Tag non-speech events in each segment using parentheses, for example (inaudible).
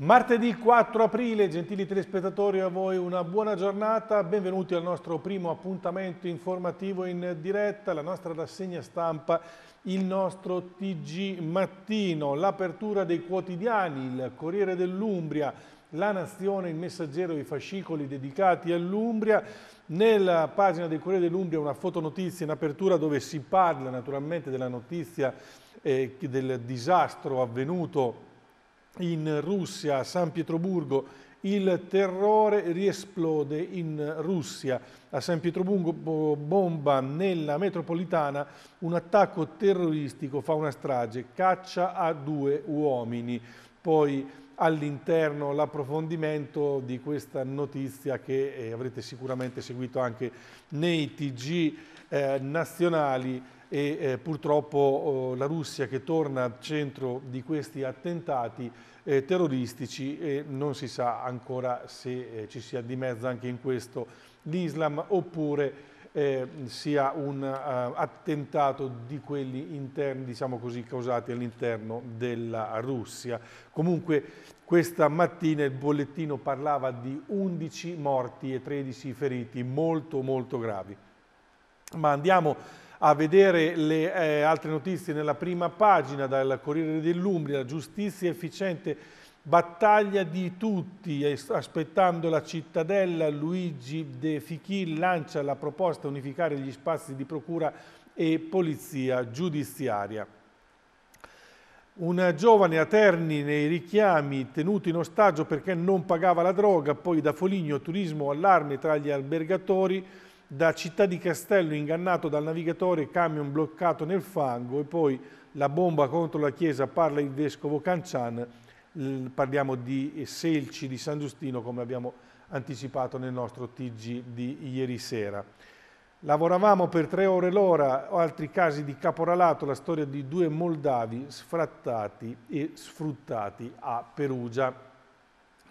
Martedì 4 aprile, gentili telespettatori, a voi una buona giornata, benvenuti al nostro primo appuntamento informativo in diretta, la nostra rassegna stampa, il nostro TG Mattino, l'apertura dei quotidiani, il Corriere dell'Umbria, la Nazione, il Messaggero, i fascicoli dedicati all'Umbria. Nella pagina del Corriere dell'Umbria una fotonotizia in apertura dove si parla naturalmente della notizia eh, del disastro avvenuto in Russia, a San Pietroburgo, il terrore riesplode in Russia. A San Pietroburgo bomba nella metropolitana, un attacco terroristico fa una strage, caccia a due uomini. Poi all'interno l'approfondimento di questa notizia che eh, avrete sicuramente seguito anche nei TG eh, nazionali e eh, purtroppo eh, la Russia che torna al centro di questi attentati eh, terroristici e non si sa ancora se eh, ci sia di mezzo anche in questo l'Islam oppure eh, sia un uh, attentato di quelli interni, diciamo così, causati all'interno della Russia. Comunque questa mattina il bollettino parlava di 11 morti e 13 feriti molto molto gravi. Ma andiamo a vedere le eh, altre notizie nella prima pagina dal Corriere dell'Umbria, giustizia efficiente, battaglia di tutti, aspettando la cittadella, Luigi De Fichi lancia la proposta di unificare gli spazi di procura e polizia giudiziaria. Un giovane a Terni nei richiami tenuto in ostaggio perché non pagava la droga, poi da Foligno turismo allarme tra gli albergatori, da Città di Castello ingannato dal navigatore, camion bloccato nel fango e poi la bomba contro la chiesa, parla il vescovo Cancian, parliamo di Selci di San Giustino come abbiamo anticipato nel nostro TG di ieri sera. Lavoravamo per tre ore l'ora, altri casi di caporalato, la storia di due moldavi sfrattati e sfruttati a Perugia.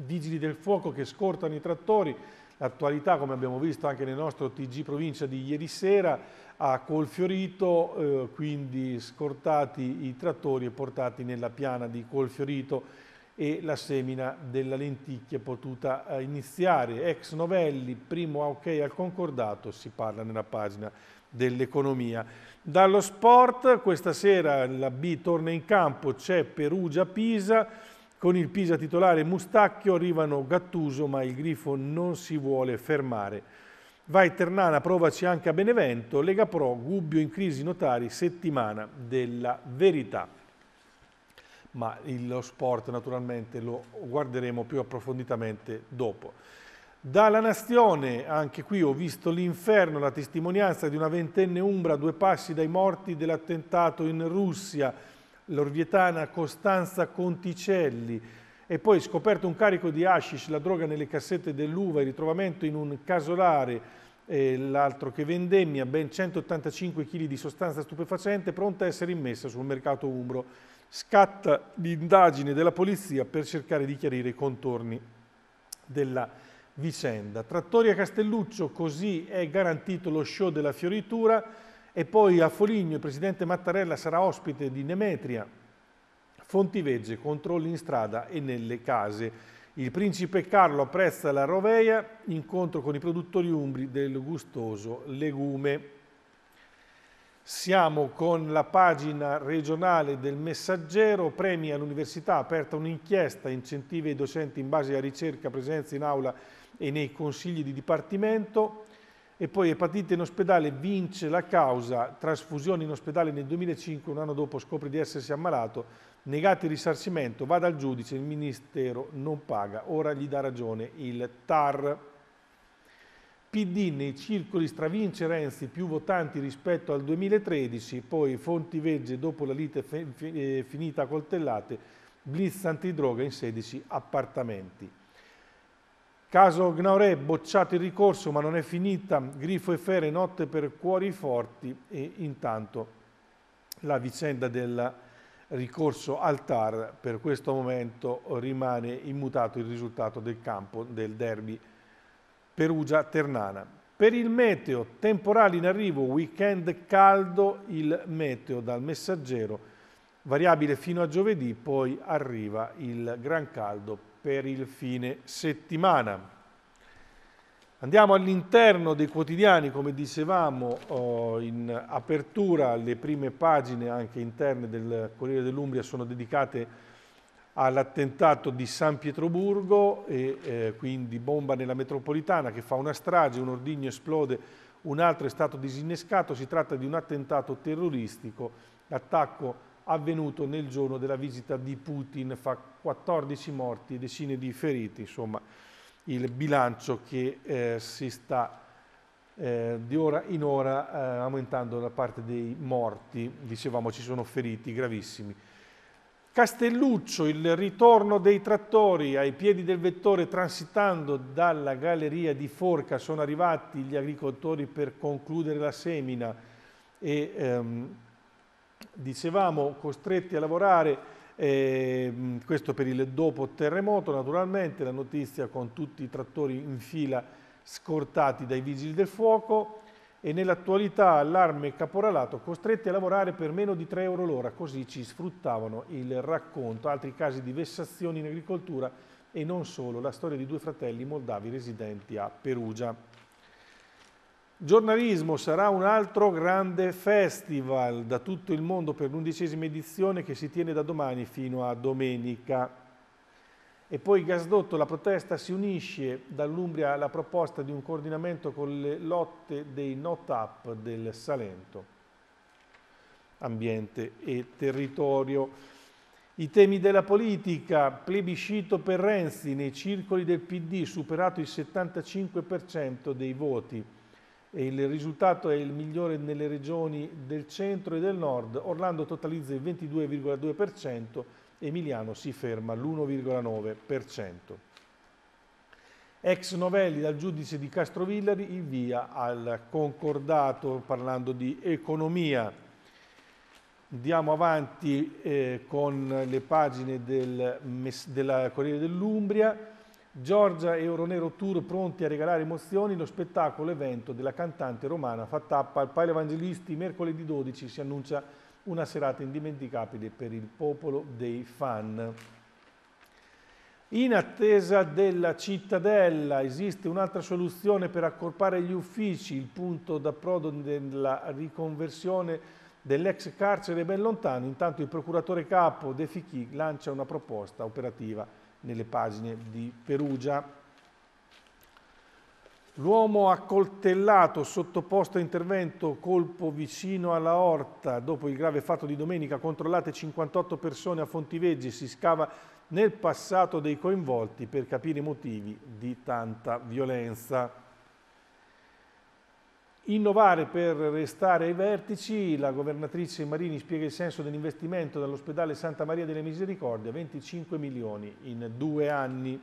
Vigili del fuoco che scortano i trattori, L'attualità, come abbiamo visto anche nel nostro TG Provincia di ieri sera, ha colfiorito, eh, quindi scortati i trattori e portati nella piana di Colfiorito e la semina della lenticchia è potuta eh, iniziare. Ex Novelli, primo ok al concordato, si parla nella pagina dell'economia. Dallo sport, questa sera la B torna in campo, c'è Perugia-Pisa, con il Pisa titolare Mustacchio arrivano Gattuso, ma il Grifo non si vuole fermare. Vai Ternana, provaci anche a Benevento, Lega Pro, Gubbio in crisi notari, settimana della verità. Ma lo sport naturalmente lo guarderemo più approfonditamente dopo. Dalla Nazione, anche qui ho visto l'inferno, la testimonianza di una ventenne umbra, a due passi dai morti dell'attentato in Russia, l'orvietana Costanza Conticelli e poi scoperto un carico di hashish, la droga nelle cassette dell'uva, il ritrovamento in un casolare, eh, l'altro che vendemmia, ben 185 kg di sostanza stupefacente pronta a essere immessa sul mercato umbro. Scatta l'indagine della polizia per cercare di chiarire i contorni della vicenda. Trattoria Castelluccio, così è garantito lo show della fioritura, e poi a Foligno il presidente Mattarella sarà ospite di Nemetria, Fontivegge, controlli in strada e nelle case. Il principe Carlo apprezza la roveia, incontro con i produttori umbri del gustoso legume. Siamo con la pagina regionale del Messaggero, premi all'università, aperta un'inchiesta, incentivi ai docenti in base a ricerca, presenza in aula e nei consigli di dipartimento e poi epatite in ospedale, vince la causa, trasfusione in ospedale nel 2005, un anno dopo scopre di essersi ammalato, negati il risarcimento, va dal giudice, il ministero non paga, ora gli dà ragione il TAR. PD nei circoli stravince Renzi più votanti rispetto al 2013, poi Fonti Vegge dopo la lite eh, finita a coltellate, blitz antidroga in 16 appartamenti. Caso Gnaurè, bocciato il ricorso ma non è finita, Grifo e Fere, notte per cuori forti e intanto la vicenda del ricorso al TAR per questo momento rimane immutato il risultato del campo del derby Perugia-Ternana. Per il meteo, temporali in arrivo, weekend caldo, il meteo dal messaggero, variabile fino a giovedì, poi arriva il gran caldo per il fine settimana. Andiamo all'interno dei quotidiani, come dicevamo oh, in apertura, le prime pagine anche interne del Corriere dell'Umbria sono dedicate all'attentato di San Pietroburgo e eh, quindi bomba nella metropolitana che fa una strage, un ordigno esplode, un altro è stato disinnescato, si tratta di un attentato terroristico, l'attacco avvenuto nel giorno della visita di Putin, fa 14 morti, decine di feriti, insomma il bilancio che eh, si sta eh, di ora in ora eh, aumentando da parte dei morti, dicevamo ci sono feriti gravissimi. Castelluccio, il ritorno dei trattori ai piedi del vettore transitando dalla galleria di Forca, sono arrivati gli agricoltori per concludere la semina e ehm, dicevamo, costretti a lavorare, eh, questo per il dopo terremoto, naturalmente la notizia con tutti i trattori in fila scortati dai vigili del fuoco e nell'attualità allarme caporalato costretti a lavorare per meno di 3 euro l'ora, così ci sfruttavano il racconto, altri casi di vessazioni in agricoltura e non solo, la storia di due fratelli moldavi residenti a Perugia. Giornalismo sarà un altro grande festival da tutto il mondo per l'undicesima edizione che si tiene da domani fino a domenica. E poi Gasdotto, la protesta si unisce dall'Umbria alla proposta di un coordinamento con le lotte dei NOTAP del Salento, ambiente e territorio. I temi della politica, plebiscito per Renzi nei circoli del PD, superato il 75% dei voti il risultato è il migliore nelle regioni del centro e del nord. Orlando totalizza il 22,2%, Emiliano si ferma all'1,9%. Ex Novelli dal giudice di Castrovillari il via al concordato parlando di economia. Andiamo avanti eh, con le pagine del, della Corriere dell'Umbria Giorgia e Euronero Tour pronti a regalare emozioni, lo spettacolo evento della cantante romana fa tappa al Paio Evangelisti, mercoledì 12 si annuncia una serata indimenticabile per il popolo dei fan. In attesa della cittadella esiste un'altra soluzione per accorpare gli uffici, il punto d'approdo della riconversione dell'ex carcere ben lontano, intanto il procuratore capo De Fichi lancia una proposta operativa nelle pagine di Perugia. L'uomo accoltellato, sottoposto a intervento, colpo vicino alla orta, dopo il grave fatto di domenica, controllate 58 persone a Fontiveggi, si scava nel passato dei coinvolti per capire i motivi di tanta violenza. Innovare per restare ai vertici, la governatrice Marini spiega il senso dell'investimento dell'ospedale Santa Maria delle Misericordie, 25 milioni in due anni.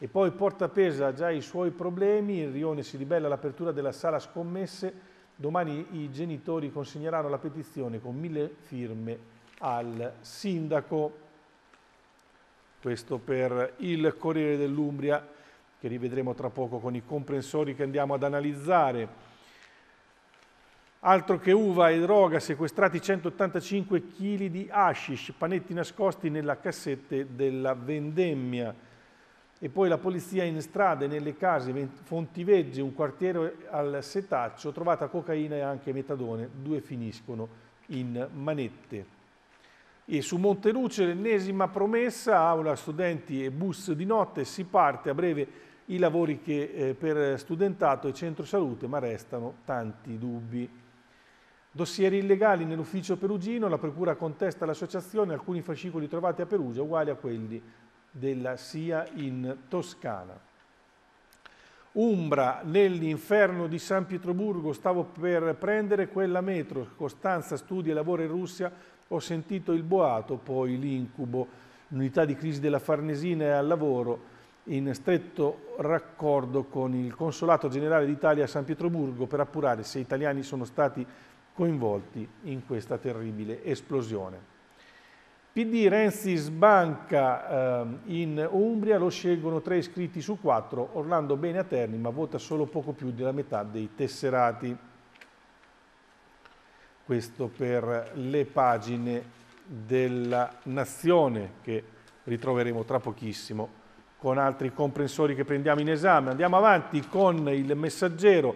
E poi Porta Pesa ha già i suoi problemi, il Rione si ribella all'apertura della sala scommesse, domani i genitori consegneranno la petizione con mille firme al sindaco. Questo per il Corriere dell'Umbria che rivedremo tra poco con i comprensori che andiamo ad analizzare. Altro che uva e droga, sequestrati 185 kg di hashish, panetti nascosti nella cassetta della vendemmia. E poi la polizia in strada, e nelle case, Fontiveggi, un quartiere al setaccio, trovata cocaina e anche metadone, due finiscono in manette. E su Monteluce l'ennesima promessa, aula, studenti e bus di notte, si parte a breve i lavori che eh, per studentato e centro salute, ma restano tanti dubbi. Dossieri illegali nell'ufficio perugino, la Procura contesta all'associazione alcuni fascicoli trovati a Perugia uguali a quelli della SIA in Toscana. Umbra, nell'inferno di San Pietroburgo, stavo per prendere quella metro, Costanza studia e lavora in Russia, ho sentito il boato, poi l'incubo. L'unità di crisi della Farnesina è al lavoro, in stretto raccordo con il Consolato Generale d'Italia a San Pietroburgo per appurare se italiani sono stati coinvolti in questa terribile esplosione. PD Renzi sbanca eh, in Umbria, lo scelgono tre iscritti su quattro, Orlando Bene a Terni ma vota solo poco più della metà dei tesserati. Questo per le pagine della Nazione che ritroveremo tra pochissimo con altri comprensori che prendiamo in esame. Andiamo avanti con il messaggero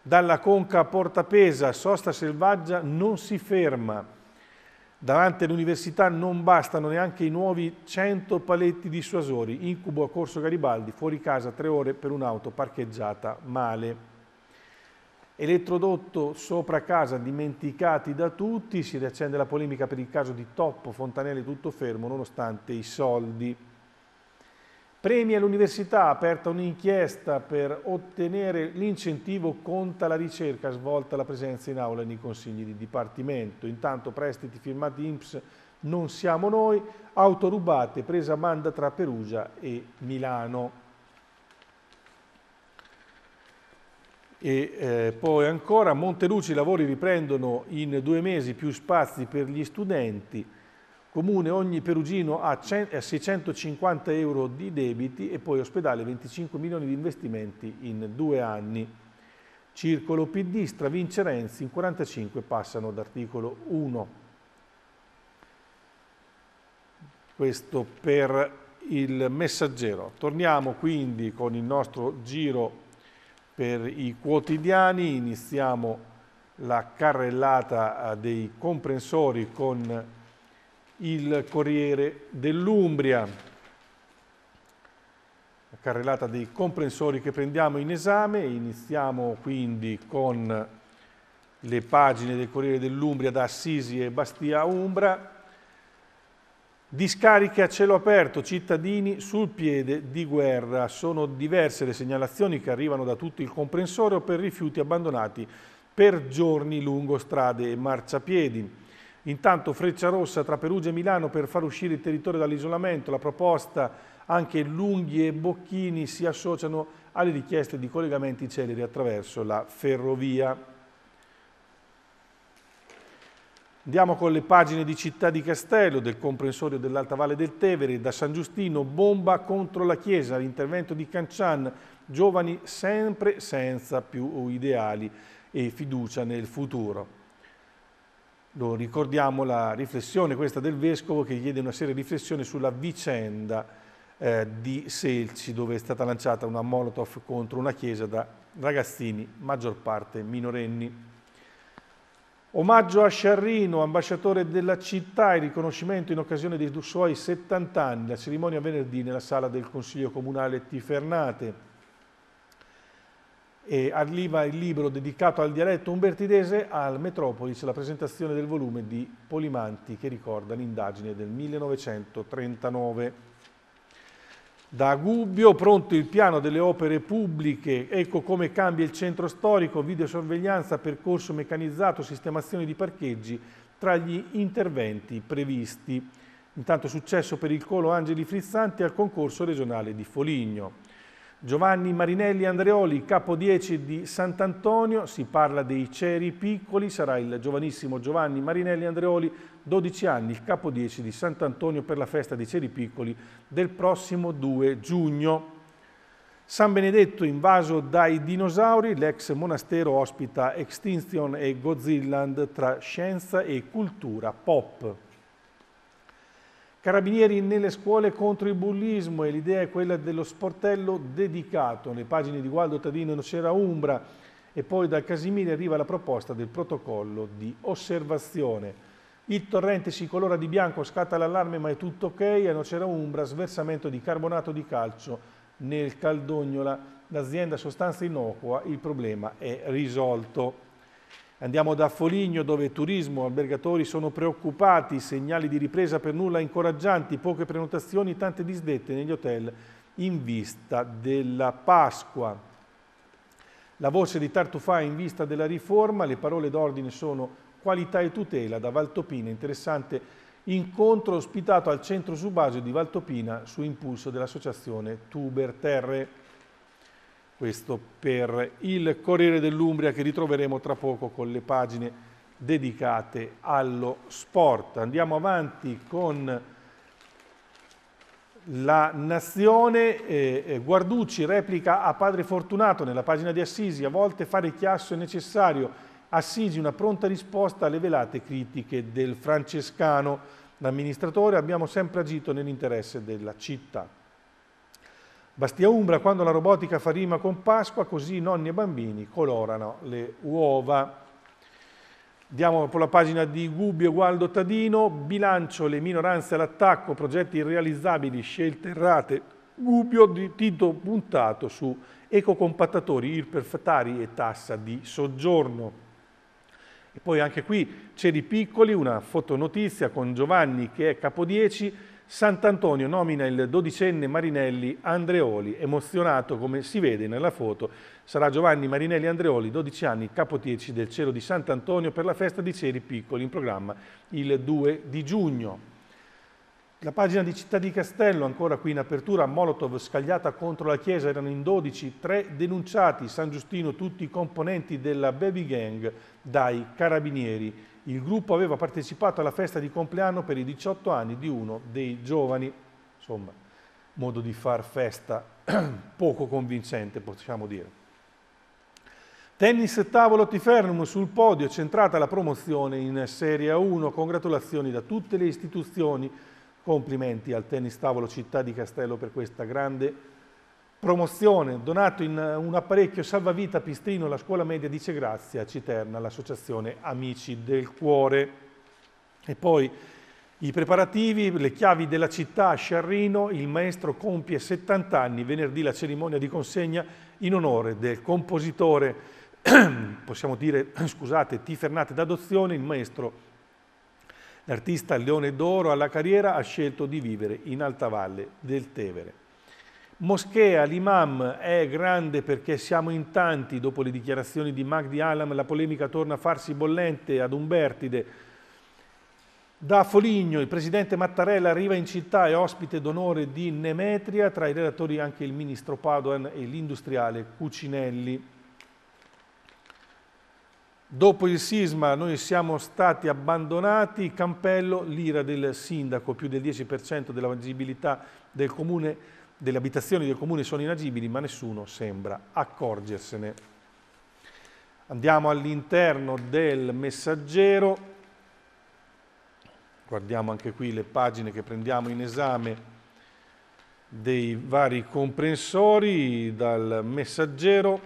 dalla conca a Portapesa, sosta selvaggia non si ferma. Davanti all'università non bastano neanche i nuovi 100 paletti dissuasori. incubo a Corso Garibaldi, fuori casa tre ore per un'auto parcheggiata male. Elettrodotto sopra casa, dimenticati da tutti, si riaccende la polemica per il caso di Toppo, Fontanelli tutto fermo nonostante i soldi. Premi all'università, aperta un'inchiesta per ottenere l'incentivo conta la ricerca, svolta la presenza in aula nei consigli di dipartimento. Intanto prestiti firmati IMSS non siamo noi, autorubate presa manda tra Perugia e Milano. E, eh, poi ancora a Monteluci i lavori riprendono in due mesi più spazi per gli studenti Comune ogni perugino ha 650 eh, euro di debiti e poi ospedale 25 milioni di investimenti in due anni. Circolo PD stravince Renzi in 45 passano ad articolo 1. Questo per il messaggero. Torniamo quindi con il nostro giro per i quotidiani. Iniziamo la carrellata eh, dei comprensori con il Corriere dell'Umbria. La carrellata dei comprensori che prendiamo in esame, iniziamo quindi con le pagine del Corriere dell'Umbria da Assisi e Bastia Umbra. Discariche a cielo aperto, cittadini sul piede di guerra. Sono diverse le segnalazioni che arrivano da tutto il comprensorio per rifiuti abbandonati per giorni lungo strade e marciapiedi. Intanto freccia rossa tra Perugia e Milano per far uscire il territorio dall'isolamento. La proposta anche Lunghi e Bocchini si associano alle richieste di collegamenti celeri attraverso la ferrovia. Andiamo con le pagine di Città di Castello, del comprensorio dell'Alta Valle del Tevere, da San Giustino, bomba contro la Chiesa, l'intervento di Cancian, giovani sempre senza più ideali e fiducia nel futuro. Lo ricordiamo la riflessione questa del Vescovo che chiede una seria riflessione sulla vicenda eh, di Selci dove è stata lanciata una Molotov contro una chiesa da ragazzini, maggior parte minorenni. Omaggio a Sciarrino, ambasciatore della città e riconoscimento in occasione dei suoi 70 anni. La cerimonia venerdì nella sala del Consiglio Comunale Tifernate e arriva il libro dedicato al dialetto umbertidese al Metropolis, la presentazione del volume di Polimanti che ricorda l'indagine del 1939. Da Gubbio, pronto il piano delle opere pubbliche, ecco come cambia il centro storico, videosorveglianza, percorso meccanizzato, sistemazione di parcheggi tra gli interventi previsti. Intanto successo per il Colo Angeli Frizzanti al concorso regionale di Foligno. Giovanni Marinelli Andreoli, capo 10 di Sant'Antonio, si parla dei ceri piccoli, sarà il giovanissimo Giovanni Marinelli Andreoli, 12 anni, il capo 10 di Sant'Antonio per la festa dei ceri piccoli del prossimo 2 giugno. San Benedetto invaso dai dinosauri, l'ex monastero ospita Extinction e Godzilla tra scienza e cultura pop. Carabinieri nelle scuole contro il bullismo e l'idea è quella dello sportello dedicato. Le pagine di Gualdo Tadino in Sera Umbra e poi da Casimiri arriva la proposta del protocollo di osservazione. Il torrente si colora di bianco, scatta l'allarme ma è tutto ok, a Nocera Umbra sversamento di carbonato di calcio nel Caldognola, l'azienda sostanza innocua, il problema è risolto. Andiamo da Foligno dove turismo, albergatori sono preoccupati, segnali di ripresa per nulla incoraggianti, poche prenotazioni, tante disdette negli hotel in vista della Pasqua. La voce di Tartufà in vista della riforma, le parole d'ordine sono qualità e tutela da Valtopina, interessante incontro ospitato al centro Subasio di Valtopina su impulso dell'associazione Tuber Terre questo per il Corriere dell'Umbria che ritroveremo tra poco con le pagine dedicate allo sport. Andiamo avanti con la Nazione, eh, eh, Guarducci replica a Padre Fortunato nella pagina di Assisi, a volte fare chiasso è necessario, Assisi una pronta risposta alle velate critiche del francescano. L'amministratore abbiamo sempre agito nell'interesse della città. Bastia Umbra, quando la robotica fa rima con Pasqua, così nonni e bambini colorano le uova. Andiamo per la pagina di Gubbio Gualdo Tadino, bilancio le minoranze all'attacco, progetti irrealizzabili, scelte errate. Gubbio di Tito puntato su ecocompattatori, irperfettari e tassa di soggiorno. E poi anche qui Ceri Piccoli, una fotonotizia con Giovanni che è capo 10, Sant'Antonio nomina il dodicenne Marinelli Andreoli, emozionato come si vede nella foto. Sarà Giovanni Marinelli Andreoli, 12 anni, capoteci del cielo di Sant'Antonio per la festa di Ceri Piccoli in programma il 2 di giugno. La pagina di Città di Castello, ancora qui in apertura, Molotov scagliata contro la chiesa, erano in 12, tre denunciati, San Giustino, tutti i componenti della baby gang dai carabinieri il gruppo aveva partecipato alla festa di compleanno per i 18 anni di uno dei giovani, insomma, modo di far festa (clears throat) poco convincente, possiamo dire. Tennis tavolo Tifernum sul podio, centrata la promozione in Serie 1, congratulazioni da tutte le istituzioni, complimenti al tennis tavolo Città di Castello per questa grande promozione, donato in eh, un apparecchio salvavita pistrino la scuola media dice Grazia, Citerna, l'associazione Amici del Cuore. E poi i preparativi, le chiavi della città a Sciarrino, il maestro compie 70 anni, venerdì la cerimonia di consegna in onore del compositore, (clears throat) possiamo dire, (clears throat) scusate, T. d'Adozione, il maestro L'artista Leone d'Oro alla carriera ha scelto di vivere in Alta Valle del Tevere. Moschea, l'imam è grande perché siamo in tanti, dopo le dichiarazioni di Magdi Alam la polemica torna a farsi bollente ad Umbertide. Da Foligno il presidente Mattarella arriva in città e ospite d'onore di Nemetria, tra i relatori anche il ministro Padoan e l'industriale Cucinelli. Dopo il sisma noi siamo stati abbandonati, Campello, l'ira del sindaco, più del 10% della visibilità del comune delle abitazioni del comune sono inagibili, ma nessuno sembra accorgersene. Andiamo all'interno del messaggero, guardiamo anche qui le pagine che prendiamo in esame dei vari comprensori dal messaggero,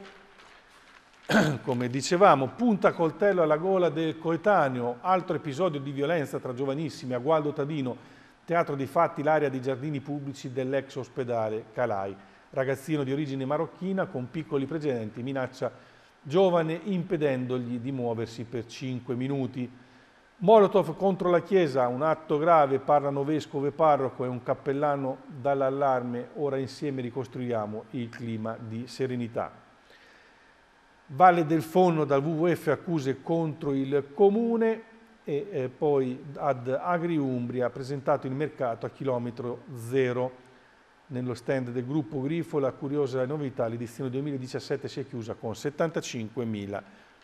(clears throat) come dicevamo, punta coltello alla gola del coetaneo, altro episodio di violenza tra giovanissimi a Gualdo Tadino, Teatro di fatti l'area dei giardini pubblici dell'ex ospedale Calai. Ragazzino di origine marocchina con piccoli precedenti minaccia giovane impedendogli di muoversi per 5 minuti. Molotov contro la Chiesa, un atto grave, parlano vescovo e parroco e un cappellano dall'allarme, ora insieme ricostruiamo il clima di serenità. Valle del Fonno dal WWF accuse contro il Comune, e eh, poi ad Agri Umbria presentato il mercato a chilometro zero. Nello stand del gruppo Grifo la curiosa novità, l'edizione 2017 si è chiusa con 75.000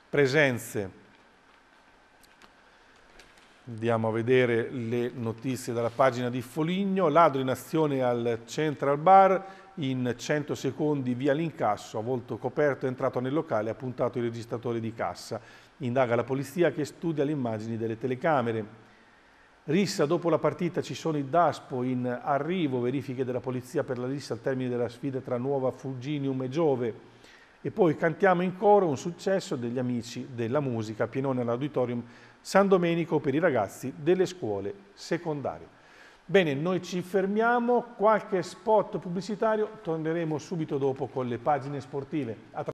presenze. Andiamo a vedere le notizie dalla pagina di Foligno. Ladro in azione al Central Bar, in 100 secondi via l'incasso, a volto coperto è entrato nel locale e ha puntato il registratore di cassa indaga la polizia che studia le immagini delle telecamere. Rissa, dopo la partita ci sono i Daspo in arrivo, verifiche della polizia per la rissa al termine della sfida tra Nuova Fulginium e Giove. E poi cantiamo in coro un successo degli amici della musica, pienone all'auditorium San Domenico per i ragazzi delle scuole secondarie. Bene, noi ci fermiamo, qualche spot pubblicitario, torneremo subito dopo con le pagine sportive.